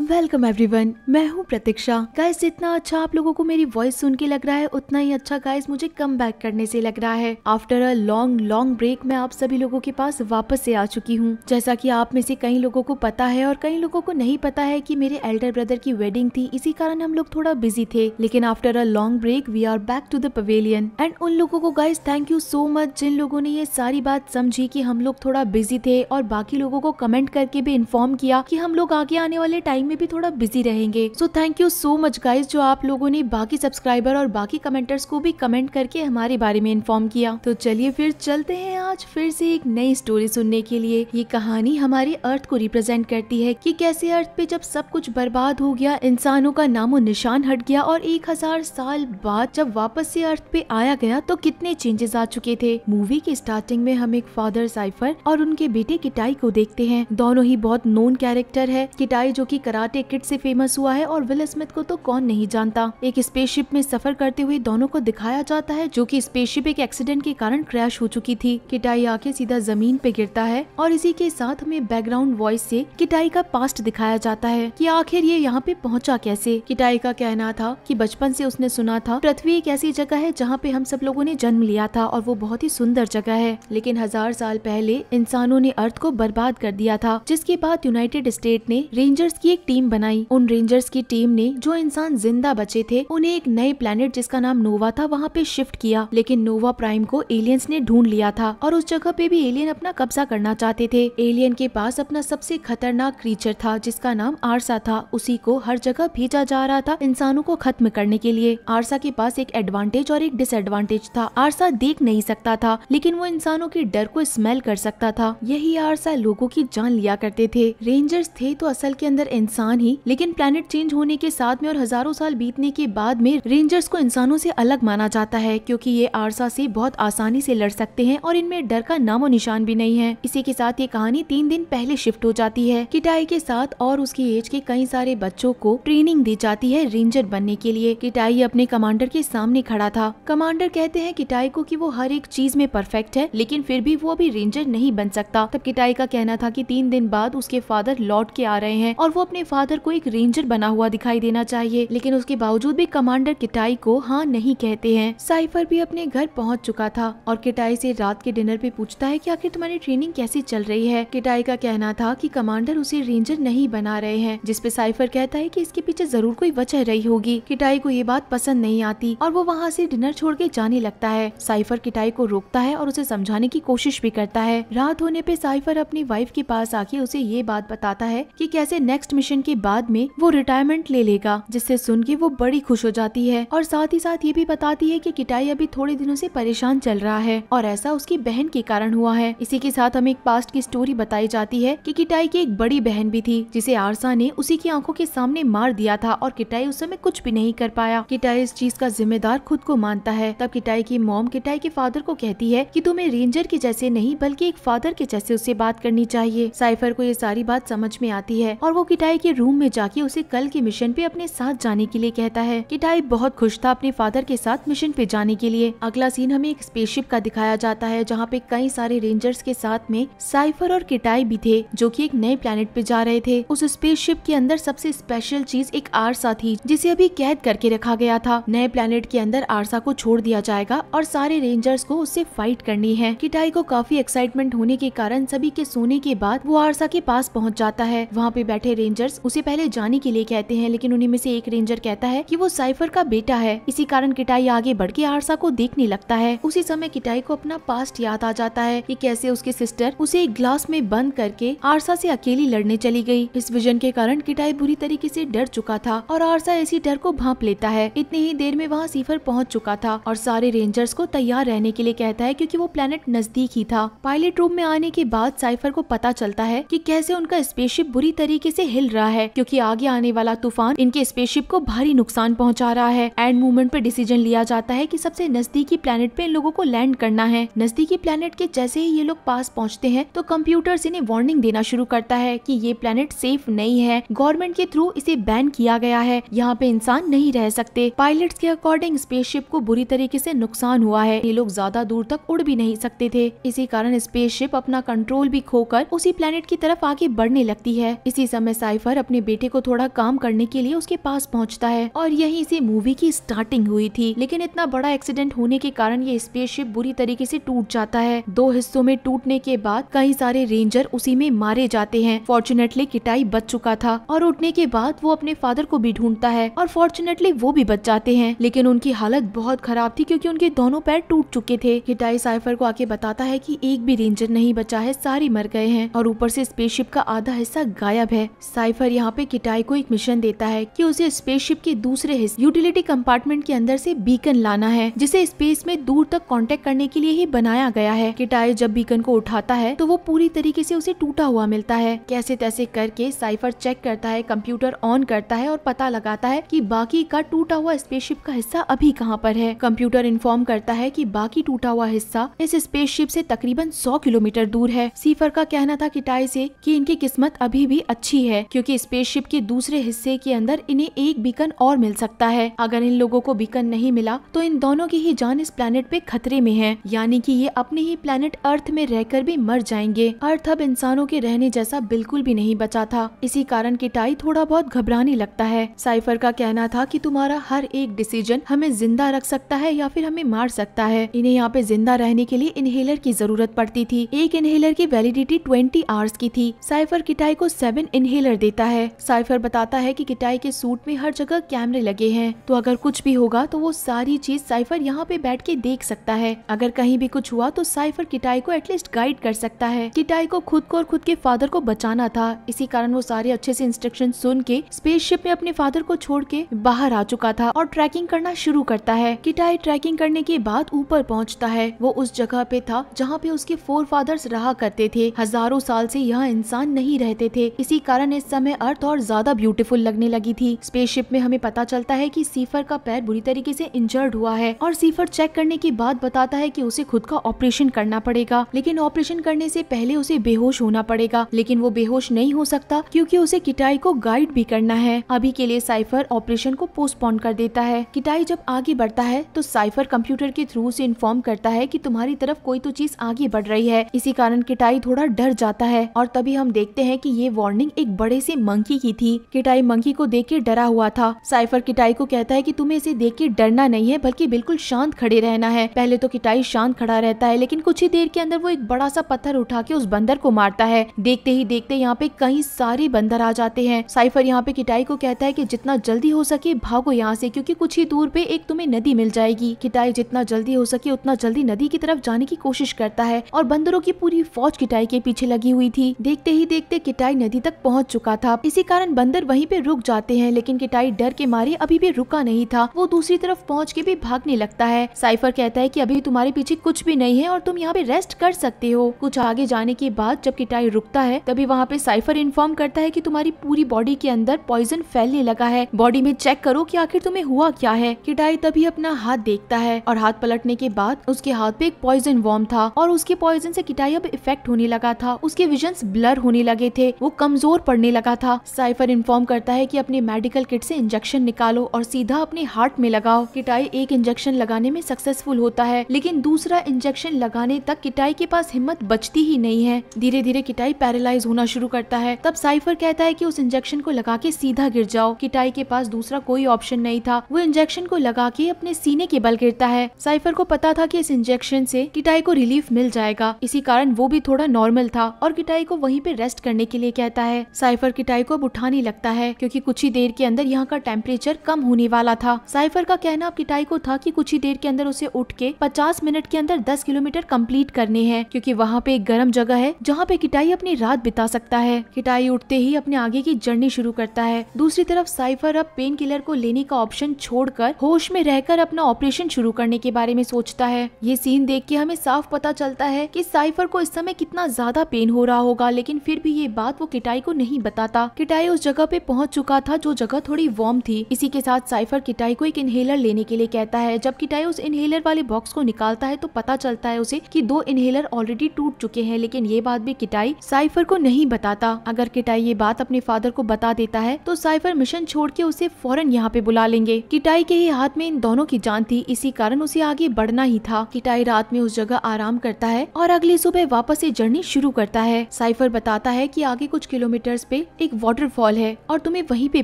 welcome everyone मैं हूं प्रतीक्षा guys जितना अच्छा आप लोगों को मेरी वॉइस सुन के लग रहा है उतना ही अच्छा गाइस मुझे कम बैक करने से लग रहा है after a long long break मैं आप सभी लोगों के पास वापस से आ चुकी हूं जैसा कि आप में से कई लोगों को पता है और कई लोगों को नहीं पता है कि मेरे एल्डर ब्रदर की वेडिंग थी इसी कारण हम लोग थोड़ा बिजी थे लेकिन after a long break we are back to the pavilion and उन लोगों को guys thank you so much जिन लोगों ने ये सारी बात समझी की हम लोग थोड़ा बिजी थे और बाकी लोगों को कमेंट करके भी इन्फॉर्म किया की हम लोग आगे आने वाले टाइम टाइम में भी थोड़ा बिजी रहेंगे so thank you so much guys जो आप लोगों ने बाकी सब्सक्राइबर और बाकी कमेंटर्स को भी कमेंट करके हमारे बारे में इन्फॉर्म किया तो चलिए फिर चलते हैं आज फिर से एक नई स्टोरी सुनने के लिए ये कहानी हमारे अर्थ को रिप्रेजेंट करती है कि कैसे अर्थ पे जब सब कुछ बर्बाद हो गया इंसानों का नामो निशान हट गया और एक हजार साल बाद जब वापस से अर्थ पे आया गया तो कितने चेंजेस आ चुके थे मूवी के स्टार्टिंग में हम एक फादर साइफर और उनके बेटे किटाई को देखते हैं दोनों ही बहुत नोन कैरेक्टर है किटाई जो की कराटे किट से फेमस हुआ है और विल स्मिथ को तो कौन नहीं जानता एक स्पेसशिप में सफर करते हुए दोनों को दिखाया जाता है जो की स्पेसशिप एक एक्सीडेंट के कारण क्रैश हो चुकी थी किटाई आके सीधा जमीन पे गिरता है और इसी के साथ हमें बैकग्राउंड वॉइस से किटाई का पास्ट दिखाया जाता है कि आखिर ये यहाँ पे पहुँचा कैसे किटाई का कहना था कि बचपन से उसने सुना था पृथ्वी एक ऐसी जगह है जहाँ पे हम सब लोगों ने जन्म लिया था और वो बहुत ही सुंदर जगह है लेकिन हजार साल पहले इंसानों ने अर्थ को बर्बाद कर दिया था जिसके बाद यूनाइटेड स्टेट ने रेंजर्स की एक टीम बनाई उन रेंजर्स की टीम ने जो इंसान जिंदा बचे थे उन्हें एक नए प्लेनेट जिसका नाम नोवा था वहाँ पे शिफ्ट किया लेकिन नोवा प्राइम को एलियंस ने ढूंढ लिया था और उस जगह पे भी एलियन अपना कब्जा करना चाहते थे एलियन के पास अपना सबसे खतरनाक क्रीचर था जिसका नाम आरसा था उसी को हर जगह भेजा जा रहा था इंसानों को खत्म करने के लिए आरसा के पास एक एडवांटेज और एक डिसएडवांटेज था आरसा देख नहीं सकता था लेकिन वो इंसानों के डर को स्मेल कर सकता था यही आरसा लोगों की जान लिया करते थे रेंजर्स थे तो असल के अंदर इंसान इंसान ही लेकिन प्लेनेट चेंज होने के साथ में और हजारों साल बीतने के बाद में रेंजर्स को इंसानों से अलग माना जाता है क्योंकि ये आरसा से बहुत आसानी से लड़ सकते हैं और इनमें डर का नामो निशान भी नहीं है इसी के साथ ये कहानी तीन दिन पहले शिफ्ट हो जाती है किटाई के साथ और उसकी एज के कई सारे बच्चों को ट्रेनिंग दी जाती है रेंजर बनने के लिए किटाई अपने कमांडर के सामने खड़ा था कमांडर कहते हैं किटाई को की वो हर एक चीज में परफेक्ट है लेकिन फिर भी वो अभी रेंजर नहीं बन सकता तब किटाई का कहना था की तीन दिन बाद उसके फादर लौट के आ रहे हैं और वो अपने फादर को एक रेंजर बना हुआ दिखाई देना चाहिए लेकिन उसके बावजूद भी कमांडर किटाई को हाँ नहीं कहते हैं साइफर भी अपने घर पहुँच चुका था और किटाई से रात के डिनर पे पूछता है की आखिर तुम्हारी ट्रेनिंग कैसे चल रही है किटाई का कहना था की कमांडर उसे रेंजर नहीं बना रहे हैं जिसपे साइफर कहता है की इसके पीछे जरूर कोई वजह रही होगी किटाई को ये बात पसंद नहीं आती और वो वहाँ ऐसी डिनर छोड़ के जाने लगता है साइफर किटाई को रोकता है और उसे समझाने की कोशिश भी करता है रात होने पे साइफर अपनी वाइफ के पास आके उसे ये बात बताता है कि कैसे नेक्स्ट मिशन ग्रेजुएशन के बाद में वो रिटायरमेंट ले लेगा जिससे सुन के वो बड़ी खुश हो जाती है और साथ ही साथ ये भी बताती है की कि किटाई अभी थोड़े दिनों से परेशान चल रहा है और ऐसा उसकी बहन के कारण हुआ है इसी के साथ हमें एक पास्ट की स्टोरी बताई जाती है की कि किटाई की एक बड़ी बहन भी थी जिसे आरसा ने उसी की आंखों के सामने मार दिया था और किटाई उस समय कुछ भी नहीं कर पाया किटाई इस चीज का जिम्मेदार खुद को मानता है तब किटाई की मॉम किटाई के फादर को कहती है कि तुम्हें रेंजर के जैसे नहीं बल्कि एक फादर के जैसे उससे बात करनी चाहिए साइफर को ये सारी बात समझ में आती है और वो किटाई किटाई के रूम में जाके उसे कल के मिशन पे अपने साथ जाने के लिए कहता है किटाई बहुत खुश था अपने फादर के साथ मिशन पे जाने के लिए अगला सीन हमें एक स्पेसशिप का दिखाया जाता है जहाँ पे कई सारे रेंजर्स के साथ में साइफर और किटाई भी थे जो की एक नए प्लेनेट पे जा रहे थे उस स्पेसशिप के अंदर सबसे स्पेशल चीज एक आरसा थी जिसे अभी कैद करके रखा गया था नए प्लेनेट के अंदर आरसा को छोड़ दिया जाएगा और सारे रेंजर्स को उससे फाइट करनी है किटाई को काफी एक्साइटमेंट होने के कारण सभी के सोने के बाद वो आरसा के पास पहुँच जाता है वहाँ पे बैठे रेंजर रेंजर्स उसे पहले जाने के लिए कहते हैं लेकिन उन्हीं में से एक रेंजर कहता है कि वो साइफर का बेटा है इसी कारण किटाई आगे बढ़ के आरसा को देखने लगता है उसी समय किटाई को अपना पास्ट याद आ जाता है कि कैसे उसके सिस्टर उसे एक ग्लास में बंद करके आरसा से अकेली लड़ने चली गई इस विजन के कारण किटाई बुरी तरीके से डर चुका था और आरसा इसी डर को भाप लेता है इतनी ही देर में वहाँ सीफर पहुँच चुका था और सारे रेंजर्स को तैयार रहने के लिए कहता है क्यूँकी वो प्लेनेट नजदीक ही था पायलट रूम में आने के बाद साइफर को पता चलता है की कैसे उनका स्पेसशिप बुरी तरीके से हिल रहा है क्योंकि आगे आने वाला तूफान इनके स्पेसशिप को भारी नुकसान पहुंचा रहा है एंड मूवमेंट पर डिसीजन लिया जाता है कि सबसे नजदीकी प्लेनेट पे इन लोगों को लैंड करना है नजदीकी प्लेनेट के जैसे ही ये लोग पास पहुंचते हैं तो कम्प्यूटर इन्हें वार्निंग देना शुरू करता है की ये प्लेनेट सेफ नहीं है गवर्नमेंट के थ्रू इसे बैन किया गया है यहाँ पे इंसान नहीं रह सकते पायलट के अकॉर्डिंग स्पेसशिप को बुरी तरीके ऐसी नुकसान हुआ है ये लोग ज्यादा दूर तक उड़ भी नहीं सकते थे इसी कारण स्पेसशिप अपना कंट्रोल भी खोकर उसी प्लेनेट की तरफ आगे बढ़ने लगती है इसी समय साइफ जेनिफर अपने बेटे को थोड़ा काम करने के लिए उसके पास पहुंचता है और यही से मूवी की स्टार्टिंग हुई थी लेकिन इतना बड़ा एक्सीडेंट होने के कारण ये स्पेसशिप बुरी तरीके से टूट जाता है दो हिस्सों में टूटने के बाद कई सारे रेंजर उसी में मारे जाते हैं फॉर्चुनेटली किटाई बच चुका था और उठने के बाद वो अपने फादर को भी ढूंढता है और फॉर्चुनेटली वो भी बच जाते हैं लेकिन उनकी हालत बहुत खराब थी क्योंकि उनके दोनों पैर टूट चुके थे किटाई साइफर को आके बताता है कि एक भी रेंजर नहीं बचा है सारे मर गए हैं और ऊपर से स्पेसशिप का आधा हिस्सा गायब है साइफर साइफर यहाँ पे किटाई को एक मिशन देता है कि उसे स्पेसशिप के दूसरे हिस्से यूटिलिटी कंपार्टमेंट के अंदर से बीकन लाना है जिसे स्पेस में दूर तक कांटेक्ट करने के लिए ही बनाया गया है किटाई जब बीकन को उठाता है तो वो पूरी तरीके से उसे टूटा हुआ मिलता है कैसे तैसे करके साइफर चेक करता है कंप्यूटर ऑन करता है और पता लगाता है की बाकी का टूटा हुआ स्पेसशिप का हिस्सा अभी कहाँ पर है कंप्यूटर इन्फॉर्म करता है की बाकी टूटा हुआ हिस्सा इस स्पेसशिप से तकरीबन सौ किलोमीटर दूर है सीफर का कहना था किटाई से की इनकी किस्मत अभी भी अच्छी है क्योंकि क्योंकि स्पेसशिप के दूसरे हिस्से के अंदर इन्हें एक बीकन और मिल सकता है अगर इन लोगों को बीकन नहीं मिला तो इन दोनों की ही जान इस प्लेनेट पे खतरे में है यानी कि ये अपने ही प्लेनेट अर्थ में रहकर भी मर जाएंगे अर्थ अब इंसानों के रहने जैसा बिल्कुल भी नहीं बचा था इसी कारण किटाई थोड़ा बहुत घबराने लगता है साइफर का कहना था की तुम्हारा हर एक डिसीजन हमें जिंदा रख सकता है या फिर हमें मार सकता है इन्हें यहाँ पे जिंदा रहने के लिए इनहेलर की जरूरत पड़ती थी एक इनहेलर की वैलिडिटी ट्वेंटी आवर्स की थी साइफर किटाई को सेवन इनहेलर देती लेता है साइफर बताता है कि किटाई के सूट में हर जगह कैमरे लगे हैं तो अगर कुछ भी होगा तो वो सारी चीज साइफर यहाँ पे बैठ के देख सकता है अगर कहीं भी कुछ हुआ तो साइफर किटाई को एटलीस्ट गाइड कर सकता है किटाई को खुद को और खुद के फादर को बचाना था इसी कारण वो सारे अच्छे से इंस्ट्रक्शन सुन के स्पेसशिप में अपने फादर को छोड़ के बाहर आ चुका था और ट्रैकिंग करना शुरू करता है किटाई ट्रैकिंग करने के बाद ऊपर पहुँचता है वो उस जगह पे था जहाँ पे उसके फोर फादर्स रहा करते थे हजारों साल से यहाँ इंसान नहीं रहते थे इसी कारण इस समय अर्थ और ज्यादा ब्यूटीफुल लगने लगी थी स्पेसशिप में हमें पता चलता है कि सीफर का पैर बुरी तरीके से इंजर्ड हुआ है और सीफर चेक करने के बाद बताता है कि उसे खुद का ऑपरेशन करना पड़ेगा लेकिन ऑपरेशन करने से पहले उसे बेहोश होना पड़ेगा लेकिन वो बेहोश नहीं हो सकता क्यूँकी उसे किटाई को गाइड भी करना है अभी के लिए साइफर ऑपरेशन को पोस्टपोन कर देता है किटाई जब आगे बढ़ता है तो साइफर कंप्यूटर के थ्रू ऐसी इन्फॉर्म करता है की तुम्हारी तरफ कोई तो चीज आगे बढ़ रही है इसी कारण किटाई थोड़ा डर जाता है और तभी हम देखते हैं कि ये वार्निंग एक बड़े किसी मंकी की थी किटाई मंकी को देख के डरा हुआ था साइफर किटाई को कहता है कि तुम्हें इसे देख के डरना नहीं है बल्कि बिल्कुल शांत खड़े रहना है पहले तो किटाई शांत खड़ा रहता है लेकिन कुछ ही देर के अंदर वो एक बड़ा सा पत्थर उठा के उस बंदर को मारता है देखते ही देखते यहाँ पे कई सारे बंदर आ जाते हैं साइफर यहाँ पे किटाई को कहता है की जितना जल्दी हो सके भागो यहाँ से क्यूँकी कुछ ही दूर पे एक तुम्हें नदी मिल जाएगी किटाई जितना जल्दी हो सके उतना जल्दी नदी की तरफ जाने की कोशिश करता है और बंदरों की पूरी फौज किटाई के पीछे लगी हुई थी देखते ही देखते किटाई नदी तक पहुँच चुका रहा था इसी कारण बंदर वहीं पे रुक जाते हैं लेकिन किटाई डर के मारे अभी भी रुका नहीं था वो दूसरी तरफ पहुंच के भी भागने लगता है साइफर कहता है कि अभी तुम्हारे पीछे कुछ भी नहीं है और तुम यहाँ पे रेस्ट कर सकते हो कुछ आगे जाने के बाद जब किटाई रुकता है तभी वहाँ पे साइफर इन्फॉर्म करता है की तुम्हारी पूरी बॉडी के अंदर पॉइजन फैलने लगा है बॉडी में चेक करो की आखिर तुम्हें हुआ क्या है किटाई तभी अपना हाथ देखता है और हाथ पलटने के बाद उसके हाथ पे एक पॉइजन वॉर्म था और उसके पॉइजन से किटाई अब इफेक्ट होने लगा था उसके विजन ब्लर होने लगे थे वो कमजोर पड़ने लगा लगा था साइफर इन्फॉर्म करता है कि अपने मेडिकल किट से इंजेक्शन निकालो और सीधा अपने हार्ट में लगाओ किटाई एक इंजेक्शन लगाने में सक्सेसफुल होता है लेकिन दूसरा इंजेक्शन लगाने तक किटाई के पास हिम्मत बचती ही नहीं है धीरे धीरे किटाई पैरालाइज होना शुरू करता है तब साइफर कहता है की उस इंजेक्शन को लगा के सीधा गिर जाओ किटाई के पास दूसरा कोई ऑप्शन नहीं था वो इंजेक्शन को लगा के अपने सीने के बल गिरता है साइफर को पता था की इस इंजेक्शन ऐसी किटाई को रिलीफ मिल जाएगा इसी कारण वो भी थोड़ा नॉर्मल था और किटाई को वहीं पे रेस्ट करने के लिए कहता है साइफर किटाई को अब उठाने लगता है क्योंकि कुछ ही देर के अंदर यहाँ का टेम्परेचर कम होने वाला था साइफर का कहना अब किटाई को था कि कुछ ही देर के अंदर उसे उठ के पचास मिनट के अंदर दस किलोमीटर कम्प्लीट करने हैं क्यूँकी वहाँ पे एक गर्म जगह है जहाँ पे किटाई अपनी रात बिता सकता है किटाई उठते ही अपने आगे की जर्नी शुरू करता है दूसरी तरफ साइफर अब पेन किलर को लेने का ऑप्शन छोड़कर होश में रहकर अपना ऑपरेशन शुरू करने के बारे में सोचता है ये सीन देख के हमें साफ पता चलता है कि साइफर को इस समय कितना ज्यादा पेन हो रहा होगा लेकिन फिर भी ये बात वो किटाई को नहीं बता रहा था किटाई उस जगह पे पहुंच चुका था जो जगह थोड़ी वार्म थी इसी के साथ साइफर किटाई को एक इनहेलर लेने के लिए कहता है जब किटाई उस इनहेलर वाले बॉक्स को निकालता है तो पता चलता है उसे की दो इनहेलर ऑलरेडी टूट चुके हैं लेकिन ये बात भी किटाई साइफर को नहीं बताता अगर किटाई ये बात अपने फादर को बता देता है तो साइफर मिशन छोड़ के उसे फौरन यहाँ पे बुला लेंगे किटाई के ही हाथ में इन दोनों की जान थी इसी कारण उसे आगे बढ़ना ही था किटाई रात में उस जगह आराम करता है और अगली सुबह वापस से जर्नी शुरू करता है साइफर बताता है कि आगे कुछ किलोमीटर्स पे एक वाटरफॉल है और तुम्हें वहीं पे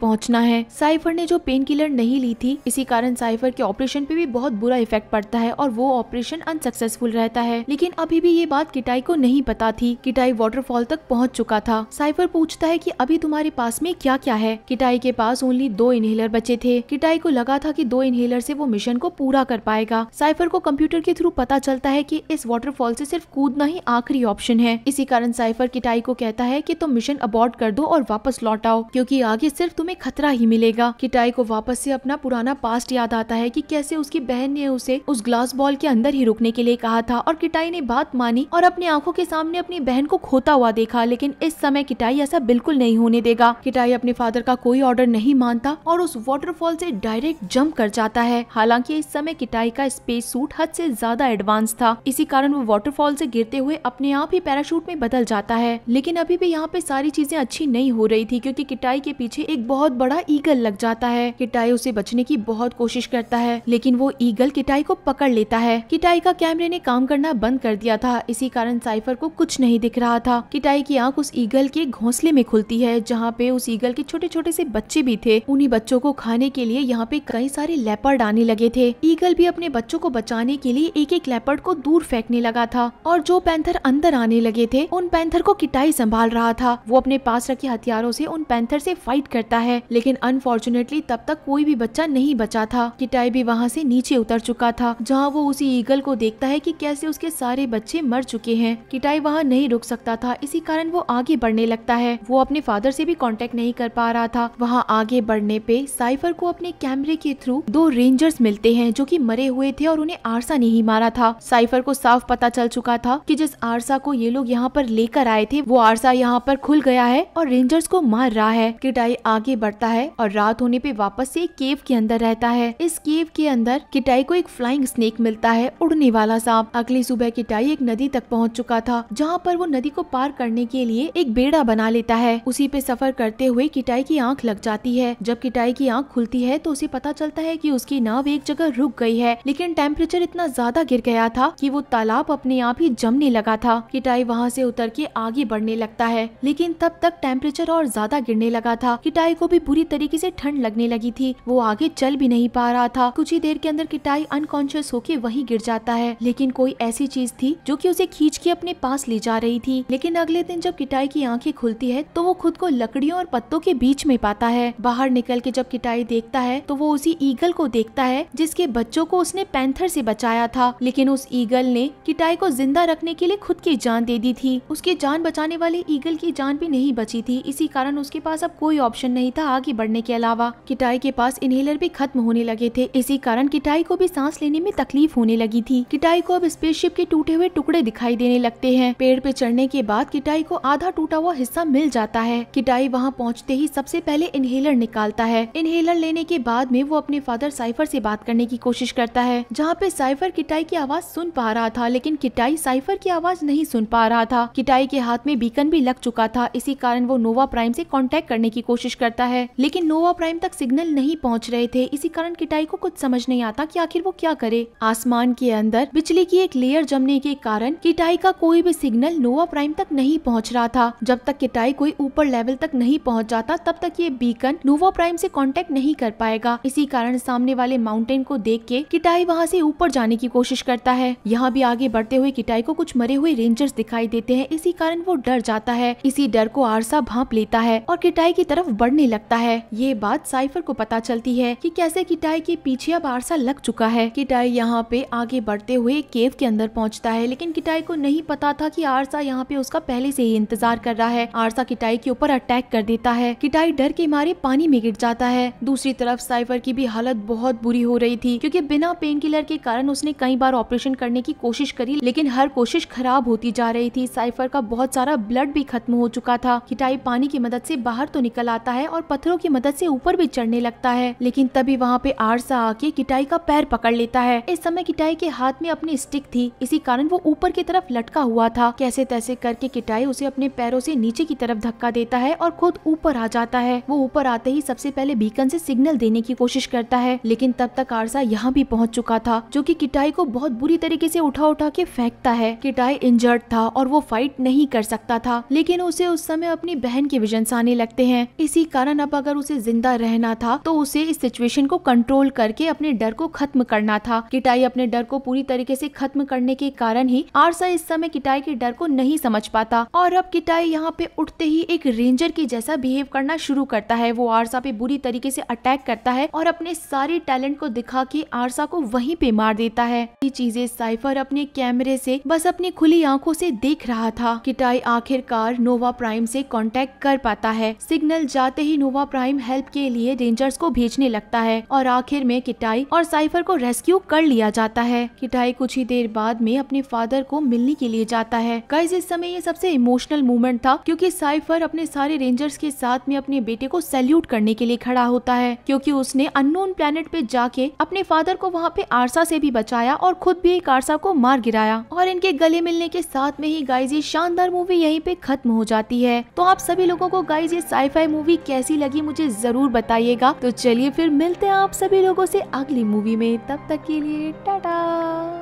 पहुंचना है साइफर ने जो पेन किलर नहीं ली थी इसी कारण साइफर के ऑपरेशन पे भी बहुत बुरा इफेक्ट पड़ता है और वो ऑपरेशन अनसक्सेसफुल रहता है लेकिन अभी भी ये बात किटाई को नहीं पता थी किटाई वाटरफॉल तक पहुँच चुका था साइफर पूछता है की अभी तुम्हारे पास में क्या क्या है किटाई के पास ओनली दो इनहेलर बचे थे किटाई को लगा था की दो इनहेलर ऐसी वो मिशन को पूरा कर पाएगा साइफर को कंप्यूटर के थ्रू पता चलता है की इस वाटरफॉल ऐसी सिर्फ कूदना ही आखिरी ऑप्शन है इसी कारण साइफर किटाई को कहता है की तुम मिशन अबॉर्ड कर दो और और वापस लौट आओ क्योंकि आगे सिर्फ तुम्हें खतरा ही मिलेगा किटाई को वापस से अपना पुराना पास्ट याद आता है कि कैसे उसकी बहन ने उसे उस ग्लास बॉल के अंदर ही रुकने के लिए कहा था और किटाई ने बात मानी और अपनी आंखों के सामने अपनी बहन को खोता हुआ देखा लेकिन इस समय किटाई ऐसा बिल्कुल नहीं होने देगा किटाई अपने फादर का कोई ऑर्डर नहीं मानता और उस वॉटरफॉल से डायरेक्ट जंप कर जाता है हालांकि इस समय किटाई का स्पेस सूट हद से ज्यादा एडवांस था इसी कारण वो वॉटरफॉल से गिरते हुए अपने आप ही पैराशूट में बदल जाता है लेकिन अभी भी यहाँ पे सारी चीजें अच्छी नहीं नहीं हो रही थी क्योंकि किटाई के पीछे एक बहुत बड़ा ईगल लग जाता है किटाई उसे बचने की बहुत कोशिश करता है लेकिन वो ईगल किटाई को पकड़ लेता है किटाई का कैमरे ने काम करना बंद कर दिया था इसी कारण साइफर को कुछ नहीं दिख रहा था किटाई की आंख उस ईगल के घोंसले में खुलती है जहाँ पे उस ईगल के छोटे छोटे से बच्चे भी थे उन्हीं बच्चों को खाने के लिए यहाँ पे कई सारे लेपर्ड आने लगे थे ईगल भी अपने बच्चों को बचाने के लिए एक एक लेपर्ड को दूर फेंकने लगा था और जो पैंथर अंदर आने लगे थे उन पैंथर को किटाई संभाल रहा था वो अपने पास रखे हथियारों से उन पैंथर से फाइट करता है लेकिन अनफॉर्चुनेटली तब तक कोई भी बच्चा नहीं बचा था किटाई भी वहाँ से नीचे उतर चुका था जहाँ वो उसी ईगल को देखता है कि कैसे उसके सारे बच्चे मर चुके हैं किटाई वहाँ नहीं रुक सकता था इसी कारण वो आगे बढ़ने लगता है वो अपने फादर से भी कॉन्टेक्ट नहीं कर पा रहा था वहाँ आगे बढ़ने पे साइफर को अपने कैमरे के थ्रू दो रेंजर्स मिलते हैं जो की मरे हुए थे और उन्हें आरसा नहीं मारा था साइफर को साफ पता चल चुका था की जिस आरसा को ये लोग यहाँ पर लेकर आए थे वो आरसा यहाँ पर खुल गया है और रेंजर्स को मार रहा है किटाई आगे बढ़ता है और रात होने पे वापस से केव के अंदर रहता है इस केव के अंदर किटाई को एक फ्लाइंग स्नेक मिलता है उड़ने वाला सांप अगली सुबह किटाई एक नदी तक पहुंच चुका था जहां पर वो नदी को पार करने के लिए एक बेड़ा बना लेता है उसी पे सफर करते हुए किटाई की आँख लग जाती है जब किटाई की आँख खुलती है तो उसे पता चलता है की उसकी नाव एक जगह रुक गई है लेकिन टेम्परेचर इतना ज्यादा गिर गया था की वो तालाब अपने आप ही जमने लगा था किटाई वहाँ से उतर के आगे बढ़ने लगता है लेकिन तब तक टेम्परेचर टेम्परेचर और ज्यादा गिरने लगा था किटाई को भी बुरी तरीके से ठंड लगने लगी थी वो आगे चल भी नहीं पा रहा था कुछ ही देर के अंदर किटाई अनकॉन्शियस होके वहीं गिर जाता है लेकिन कोई ऐसी चीज थी जो की उसे खींच के अपने पास ले जा रही थी लेकिन अगले दिन जब किटाई की आंखें खुलती है तो वो खुद को लकड़ियों और पत्तों के बीच में पाता है बाहर निकल के जब किटाई देखता है तो वो उसी ईगल को देखता है जिसके बच्चों को उसने पैंथर से बचाया था लेकिन उस ईगल ने किटाई को जिंदा रखने के लिए खुद की जान दे दी थी उसकी जान बचाने वाले ईगल की जान भी नहीं बची थी इसी कारण उसके पास अब कोई ऑप्शन नहीं था आगे बढ़ने के अलावा किटाई के पास इनहेलर भी खत्म होने लगे थे इसी कारण किटाई को भी सांस लेने में तकलीफ होने लगी थी किटाई को अब स्पेसशिप के टूटे हुए टुकड़े दिखाई देने लगते हैं पेड़ पे चढ़ने के बाद किटाई को आधा टूटा हुआ हिस्सा मिल जाता है किटाई वहाँ पहुँचते ही सबसे पहले इनहेलर निकालता है इनहेलर लेने के बाद में वो अपने फादर साइफर ऐसी बात करने की कोशिश करता है जहाँ पे साइफर किटाई की आवाज सुन पा रहा था लेकिन किटाई साइफर की आवाज नहीं सुन पा रहा था किटाई के हाथ में बीकन भी लग चुका था इसी कारण वो नोवा नोवा प्राइम से कांटेक्ट करने की कोशिश करता है लेकिन नोवा प्राइम तक सिग्नल नहीं पहुंच रहे थे इसी कारण किटाई को कुछ समझ नहीं आता कि आखिर वो क्या करे आसमान के अंदर बिजली की एक लेयर जमने के कारण किटाई का कोई भी सिग्नल नोवा प्राइम तक नहीं पहुँच रहा था जब तक किटाई कोई ऊपर लेवल तक नहीं पहुँच जाता तब तक ये बीकन नोवा प्राइम ऐसी कॉन्टेक्ट नहीं कर पाएगा इसी कारण सामने वाले माउंटेन को देख के किटाई वहाँ ऐसी ऊपर जाने की कोशिश करता है यहाँ भी आगे बढ़ते हुए किटाई को कुछ मरे हुए रेंजर्स दिखाई देते हैं इसी कारण वो डर जाता है इसी डर को आरसा भाप लेता है और किटाई की तरफ बढ़ने लगता है ये बात साइफर को पता चलती है कि कैसे किटाई के पीछे अब आरसा लग चुका है किटाई यहाँ पे आगे बढ़ते हुए केव के अंदर पहुँचता है लेकिन किटाई को नहीं पता था की आरसा यहाँ पे उसका पहले से ही इंतजार कर रहा है आरसा किटाई के ऊपर अटैक कर देता है किटाई डर के मारे पानी में गिर जाता है दूसरी तरफ साइफर की भी हालत बहुत बुरी हो रही थी क्योंकि बिना पेन किलर के कारण उसने कई बार ऑपरेशन करने की कोशिश करी लेकिन हर कोशिश खराब होती जा रही थी साइफर का बहुत सारा ब्लड भी खत्म हो चुका था किटाई पानी की मदद से बाहर तो निकल आता है और पत्थरों की मदद से ऊपर भी चढ़ने लगता है लेकिन तभी वहाँ पे आरसा आके किटाई का पैर पकड़ लेता है इस समय किटाई के हाथ में अपनी स्टिक थी इसी कारण वो ऊपर की तरफ लटका हुआ था कैसे तैसे करके किटाई उसे अपने पैरों से नीचे की तरफ धक्का देता है और खुद ऊपर आ जाता है वो ऊपर आते ही सबसे पहले बीकन से सिग्नल देने की कोशिश करता है लेकिन तब तक आरसा यहाँ भी पहुँच चुका था जो की किटाई को बहुत बुरी तरीके से उठा उठा के फेंकता है किटाई इंजर्ड था और वो फाइट नहीं कर सकता था लेकिन उसे उस समय अपनी बहन बहन के विजन आने लगते हैं इसी कारण अब अगर उसे जिंदा रहना था तो उसे इस सिचुएशन को कंट्रोल करके अपने डर को खत्म करना था किटाई अपने डर को पूरी तरीके से खत्म करने के कारण ही आरसा इस समय किटाई के डर को नहीं समझ पाता और अब किटाई यहाँ पे उठते ही एक रेंजर के जैसा बिहेव करना शुरू करता है वो आरसा पे बुरी तरीके से अटैक करता है और अपने सारे टैलेंट को दिखा के आरसा को वहीं पे मार देता है ये चीजें साइफर अपने कैमरे से बस अपनी खुली आंखों से देख रहा था किटाई आखिरकार नोवा प्राइम से कॉन्टेक्ट ट्रैक कर पाता है सिग्नल जाते ही नोवा प्राइम हेल्प के लिए रेंजर्स को भेजने लगता है और आखिर में किटाई और साइफर को रेस्क्यू कर लिया जाता है किटाई कुछ ही देर बाद में अपने फादर को मिलने के लिए जाता है गाइज इस समय ये सबसे इमोशनल मोमेंट था क्योंकि साइफर अपने सारे रेंजर्स के साथ में अपने बेटे को सैल्यूट करने के लिए खड़ा होता है क्योंकि उसने अननोन प्लेनेट पे जाके अपने फादर को वहाँ पे आरसा से भी बचाया और खुद भी एक आरसा को मार गिराया और इनके गले मिलने के साथ में ही गाइज ये शानदार मूवी यहीं पे खत्म हो जाती है तो आप सभी सभी लोगों को गाइज ये साईफाई मूवी कैसी लगी मुझे जरूर बताइएगा तो चलिए फिर मिलते हैं आप सभी लोगों से अगली मूवी में तब तक के लिए टाटा